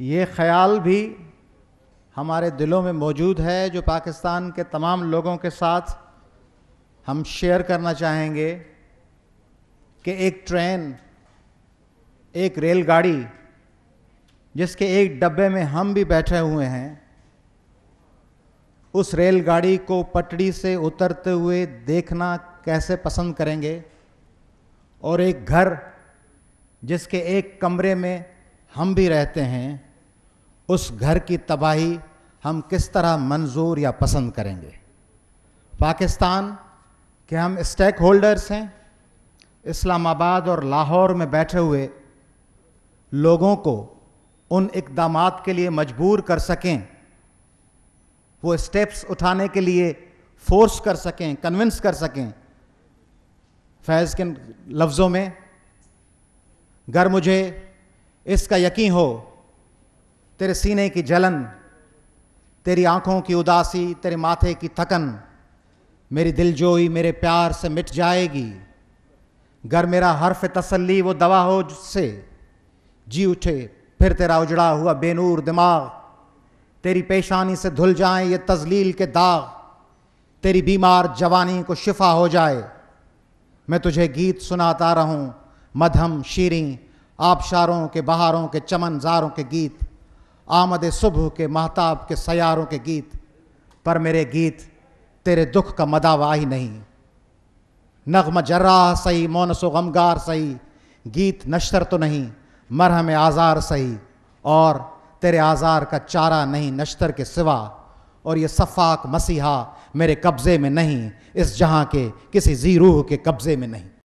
ये ख्याल भी हमारे दिलों में मौजूद है जो पाकिस्तान के तमाम लोगों के साथ हम शेयर करना चाहेंगे कि एक ट्रेन एक रेलगाड़ी जिसके एक डब्बे में हम भी बैठे हुए हैं उस रेलगाड़ी को पटड़ी से उतरते हुए देखना कैसे पसंद करेंगे और एक घर जिसके एक कमरे में हम भी रहते हैं उस घर की तबाही हम किस तरह मंजूर या पसंद करेंगे पाकिस्तान के हम स्टेक होल्डर्स हैं इस्लामाबाद और लाहौर में बैठे हुए लोगों को उन इकदाम के लिए मजबूर कर सकें वो स्टेप्स उठाने के लिए फोर्स कर सकें कन्विंस कर सकें फैज़ के लफ्ज़ों में गर मुझे इसका यकीन हो तेरे सीने की जलन तेरी आंखों की उदासी तेरे माथे की थकन मेरी दिलजोई मेरे प्यार से मिट जाएगी गर मेरा हर्फ तसल्ली वो दवा हो जिससे जी उठे फिर तेरा उजड़ा हुआ बेनूर दिमाग तेरी पेशानी से धुल जाए ये तजलील के दाग तेरी बीमार जवानी को शिफा हो जाए मैं तुझे गीत सुनाता रहूं मधम शीरें आबशारों के बहारों के चमनजारों के गीत आमद सुबह के महताब के सयारों के गीत पर मेरे गीत तेरे दुख का मदावा ही नहीं नगम जर्राह सही मोनस गमगार सही गीत नश्तर तो नहीं मरहम आज़ार सही और तेरे आज़ार का चारा नहीं नश्तर के सिवा और ये सफ़ाक मसीहा मेरे कब्ज़े में नहीं इस जहाँ के किसी जी रूह के कब्ज़े में नहीं